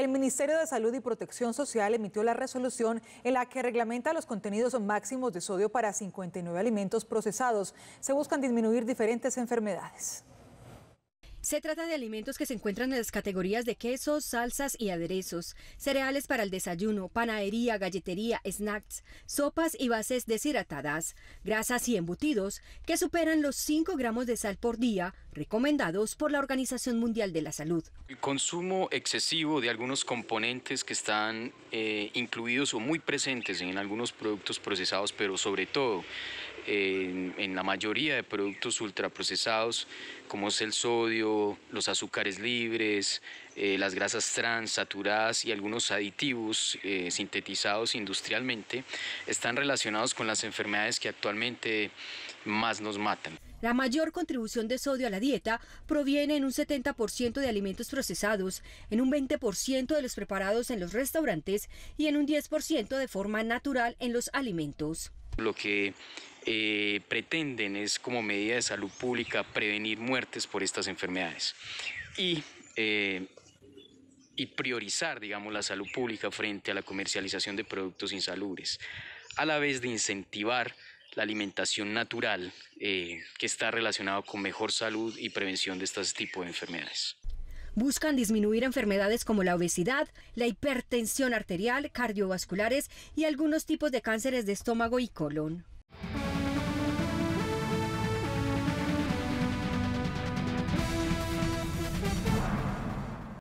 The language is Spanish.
el Ministerio de Salud y Protección Social emitió la resolución en la que reglamenta los contenidos máximos de sodio para 59 alimentos procesados. Se buscan disminuir diferentes enfermedades. Se trata de alimentos que se encuentran en las categorías de quesos, salsas y aderezos, cereales para el desayuno, panadería, galletería, snacks, sopas y bases deshidratadas, grasas y embutidos que superan los 5 gramos de sal por día, recomendados por la Organización Mundial de la Salud. El consumo excesivo de algunos componentes que están eh, incluidos o muy presentes en algunos productos procesados, pero sobre todo en, en, la mayoría de productos ultraprocesados, como es el sodio, los azúcares libres, eh, las grasas trans, saturadas y algunos aditivos eh, sintetizados industrialmente están relacionados con las enfermedades que actualmente más nos matan. La mayor contribución de sodio a la dieta proviene en un 70% de alimentos procesados, en un 20% de los preparados en los restaurantes y en un 10% de forma natural en los alimentos. Lo que eh, pretenden es como medida de salud pública prevenir muertes por estas enfermedades. Y y priorizar, digamos, la salud pública frente a la comercialización de productos insalubres, a la vez de incentivar la alimentación natural eh, que está relacionado con mejor salud y prevención de este tipo de enfermedades. Buscan disminuir enfermedades como la obesidad, la hipertensión arterial, cardiovasculares y algunos tipos de cánceres de estómago y colon.